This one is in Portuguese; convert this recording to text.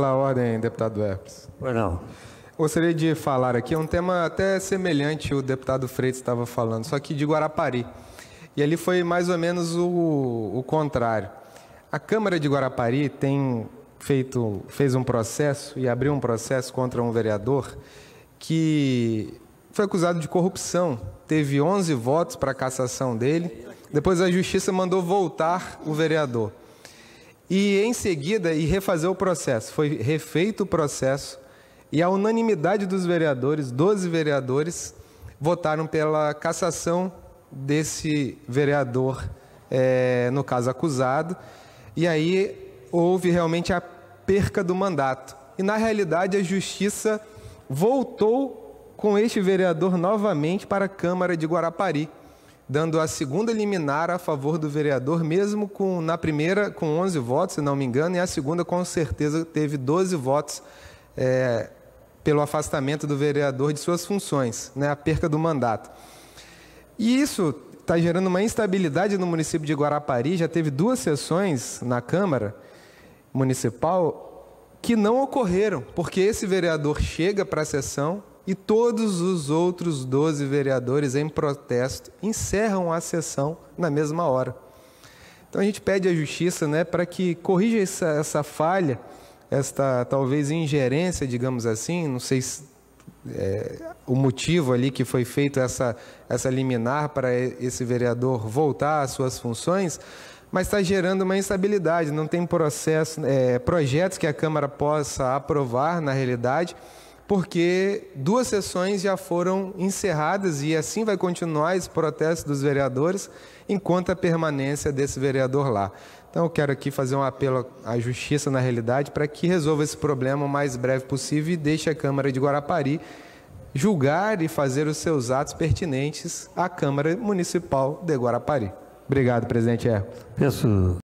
Pela ordem, deputado Herpes. Pois não. Gostaria de falar aqui, é um tema até semelhante o deputado Freitas estava falando, só que de Guarapari. E ali foi mais ou menos o, o contrário. A Câmara de Guarapari tem feito, fez um processo e abriu um processo contra um vereador que foi acusado de corrupção. Teve 11 votos para a cassação dele. Depois a justiça mandou voltar o vereador e em seguida e refazer o processo. Foi refeito o processo e a unanimidade dos vereadores, 12 vereadores, votaram pela cassação desse vereador, é, no caso acusado, e aí houve realmente a perca do mandato. E na realidade a justiça voltou com este vereador novamente para a Câmara de Guarapari dando a segunda liminar a favor do vereador, mesmo com na primeira com 11 votos, se não me engano, e a segunda com certeza teve 12 votos é, pelo afastamento do vereador de suas funções, né, a perca do mandato. E isso está gerando uma instabilidade no município de Guarapari. Já teve duas sessões na Câmara Municipal que não ocorreram, porque esse vereador chega para a sessão, e todos os outros 12 vereadores em protesto encerram a sessão na mesma hora. Então a gente pede à justiça, né, para que corrija essa, essa falha, esta talvez ingerência, digamos assim, não sei se, é, o motivo ali que foi feito essa, essa liminar para esse vereador voltar às suas funções, mas está gerando uma instabilidade, não tem processo, é, projetos que a Câmara possa aprovar na realidade, porque duas sessões já foram encerradas e assim vai continuar esse protesto dos vereadores enquanto a permanência desse vereador lá. Então eu quero aqui fazer um apelo à justiça na realidade para que resolva esse problema o mais breve possível e deixe a Câmara de Guarapari julgar e fazer os seus atos pertinentes à Câmara Municipal de Guarapari. Obrigado, presidente Erro. Peço